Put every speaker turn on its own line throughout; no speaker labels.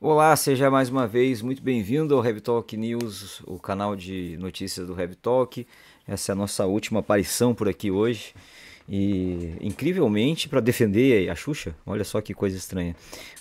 Olá, seja mais uma vez muito bem-vindo ao Rev Talk News, o canal de notícias do Rev Talk. Essa é a nossa última aparição por aqui hoje. E incrivelmente para defender a Xuxa, olha só que coisa estranha.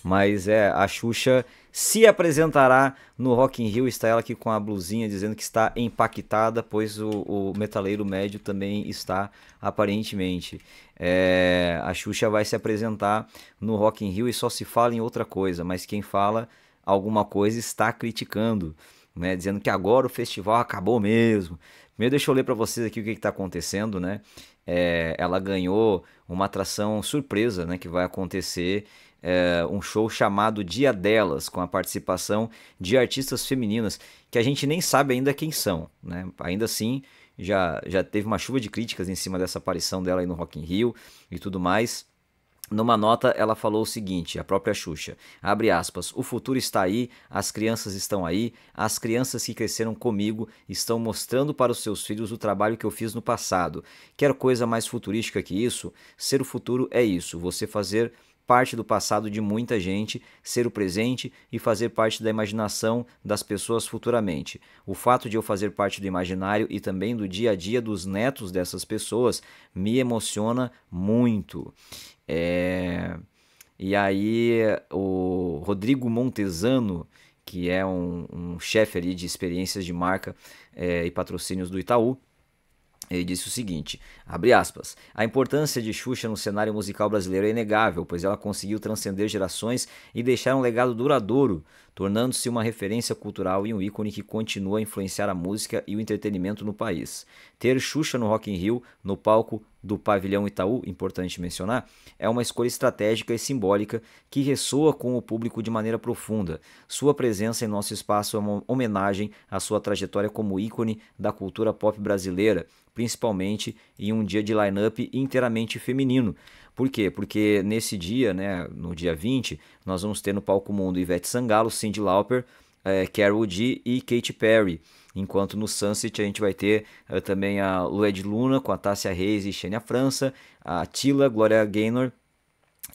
Mas é, a Xuxa se apresentará no Rock in Rio, está ela aqui com a blusinha dizendo que está impactada, pois o, o metaleiro médio também está aparentemente. É, a Xuxa vai se apresentar no Rock in Rio e só se fala em outra coisa, mas quem fala alguma coisa está criticando, né, dizendo que agora o festival acabou mesmo. Primeiro, deixa eu ler para vocês aqui o que está acontecendo, né? É, ela ganhou uma atração surpresa, né? Que vai acontecer é, um show chamado Dia Delas, com a participação de artistas femininas que a gente nem sabe ainda quem são, né? Ainda assim, já, já teve uma chuva de críticas em cima dessa aparição dela aí no Rock in Rio e tudo mais. Numa nota, ela falou o seguinte, a própria Xuxa, abre aspas, o futuro está aí, as crianças estão aí, as crianças que cresceram comigo estão mostrando para os seus filhos o trabalho que eu fiz no passado. Quer coisa mais futurística que isso? Ser o futuro é isso, você fazer parte do passado de muita gente, ser o presente e fazer parte da imaginação das pessoas futuramente. O fato de eu fazer parte do imaginário e também do dia a dia dos netos dessas pessoas me emociona muito. É... E aí, o Rodrigo Montesano, que é um, um chefe ali de experiências de marca é, e patrocínios do Itaú, ele disse o seguinte, abre aspas, a importância de Xuxa no cenário musical brasileiro é inegável, pois ela conseguiu transcender gerações e deixar um legado duradouro tornando-se uma referência cultural e um ícone que continua a influenciar a música e o entretenimento no país. Ter Xuxa no Rock in Rio, no palco do Pavilhão Itaú, importante mencionar, é uma escolha estratégica e simbólica que ressoa com o público de maneira profunda. Sua presença em nosso espaço é uma homenagem à sua trajetória como ícone da cultura pop brasileira, principalmente em um dia de line-up inteiramente feminino. Por quê? Porque nesse dia, né, no dia 20, nós vamos ter no palco mundo Ivete Sangalo, Cindy Lauper, é, Carol G e Katy Perry. Enquanto no Sunset a gente vai ter é, também a Lued Luna com a Tássia Reis e Xenia França, a Tila, gloria Gaynor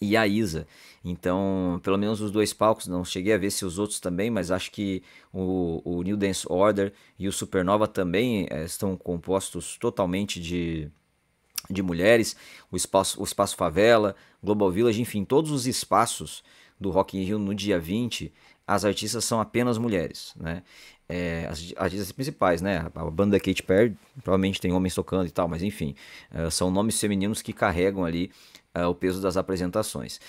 e a Isa. Então, pelo menos os dois palcos, não cheguei a ver se os outros também, mas acho que o, o New Dance Order e o Supernova também é, estão compostos totalmente de, de mulheres, o espaço, o espaço Favela, Global Village, enfim, todos os espaços do Rock in Rio no dia 20 as artistas são apenas mulheres, né? É, as artistas principais, né? A banda da Kate Perry provavelmente tem homens tocando e tal, mas enfim, eh, são nomes femininos que carregam ali eh, o peso das apresentações.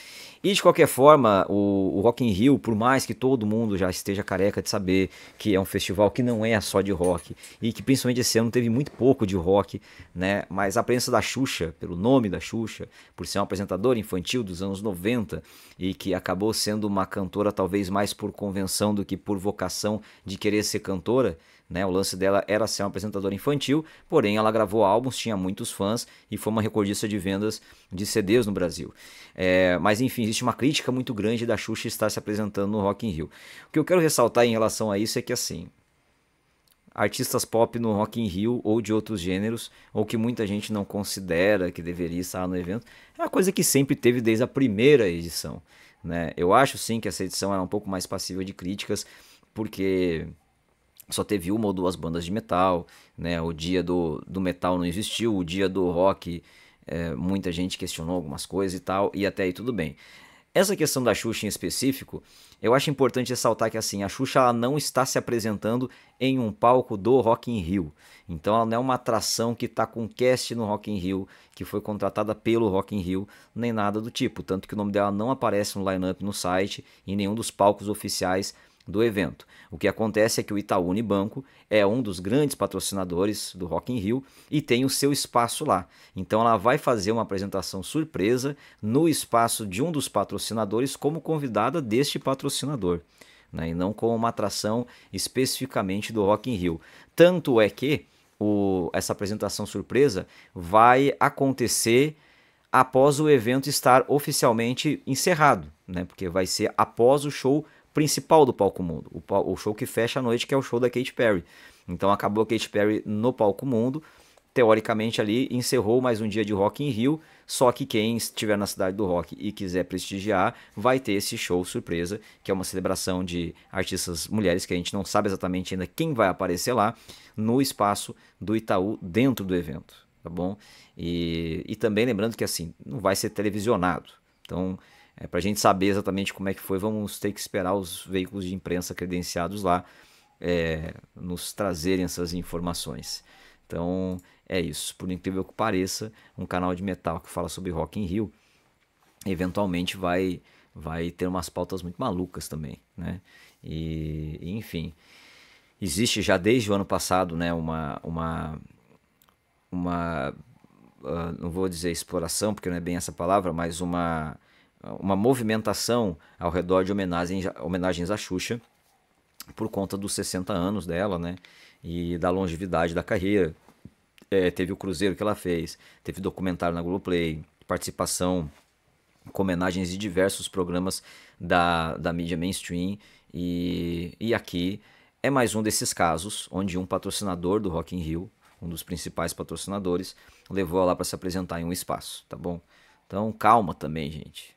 E de qualquer forma, o, o Rock in Rio, por mais que todo mundo já esteja careca de saber que é um festival que não é só de rock e que principalmente esse ano teve muito pouco de rock, né? Mas a presença da Xuxa, pelo nome da Xuxa, por ser uma apresentadora infantil dos anos 90 e que acabou sendo uma cantora talvez mais por convenção do que por vocação de querer ser cantora. Né? O lance dela era ser uma apresentadora infantil, porém ela gravou álbuns, tinha muitos fãs e foi uma recordista de vendas de CDs no Brasil. É, mas enfim, existe uma crítica muito grande da Xuxa estar se apresentando no Rock in Rio. O que eu quero ressaltar em relação a isso é que assim, artistas pop no Rock in Rio ou de outros gêneros, ou que muita gente não considera que deveria estar no evento, é uma coisa que sempre teve desde a primeira edição. Né? Eu acho sim que essa edição era um pouco mais passível de críticas, porque só teve uma ou duas bandas de metal, né? O dia do, do metal não existiu, o dia do rock, é, muita gente questionou algumas coisas e tal, e até aí tudo bem. Essa questão da Xuxa em específico, eu acho importante ressaltar que assim, a Xuxa não está se apresentando em um palco do Rock in Rio. Então ela não é uma atração que está com cast no Rock in Rio, que foi contratada pelo Rock in Rio, nem nada do tipo, tanto que o nome dela não aparece no lineup no site em nenhum dos palcos oficiais do evento. O que acontece é que o Itaú Unibanco é um dos grandes patrocinadores do Rock in Rio e tem o seu espaço lá. Então ela vai fazer uma apresentação surpresa no espaço de um dos patrocinadores como convidada deste patrocinador. Né? E não com uma atração especificamente do Rock in Rio. Tanto é que o, essa apresentação surpresa vai acontecer após o evento estar oficialmente encerrado, né? Porque vai ser após o show principal do palco mundo, o, o show que fecha a noite, que é o show da Katy Perry. Então acabou a Katy Perry no palco mundo, teoricamente ali encerrou mais um dia de Rock in Rio, só que quem estiver na cidade do rock e quiser prestigiar, vai ter esse show surpresa, que é uma celebração de artistas mulheres que a gente não sabe exatamente ainda quem vai aparecer lá, no espaço do Itaú dentro do evento, tá bom? E, e também lembrando que assim, não vai ser televisionado. Então, é, para a gente saber exatamente como é que foi, vamos ter que esperar os veículos de imprensa credenciados lá é, nos trazerem essas informações. Então é isso. Por incrível que pareça, um canal de metal que fala sobre Rock in Rio eventualmente vai vai ter umas pautas muito malucas também, né? E, enfim, existe já desde o ano passado, né, uma uma uma uh, não vou dizer exploração porque não é bem essa palavra, mas uma uma movimentação ao redor de homenagens, homenagens à Xuxa por conta dos 60 anos dela, né? E da longevidade da carreira. É, teve o Cruzeiro que ela fez, teve documentário na Globoplay, participação com homenagens de diversos programas da, da mídia mainstream. E, e aqui é mais um desses casos onde um patrocinador do Rock in Rio, um dos principais patrocinadores, levou ela para se apresentar em um espaço, tá bom? Então calma também, gente.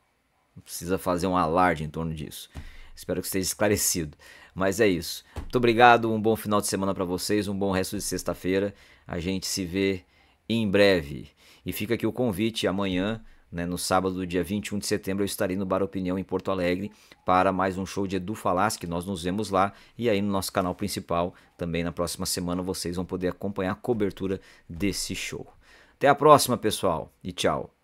Não precisa fazer um alarde em torno disso. Espero que esteja esclarecido. Mas é isso. Muito obrigado, um bom final de semana para vocês, um bom resto de sexta-feira. A gente se vê em breve. E fica aqui o convite amanhã, né, no sábado, dia 21 de setembro, eu estarei no Bar Opinião em Porto Alegre para mais um show de Edu Falas, que nós nos vemos lá. E aí no nosso canal principal, também na próxima semana, vocês vão poder acompanhar a cobertura desse show. Até a próxima, pessoal, e tchau.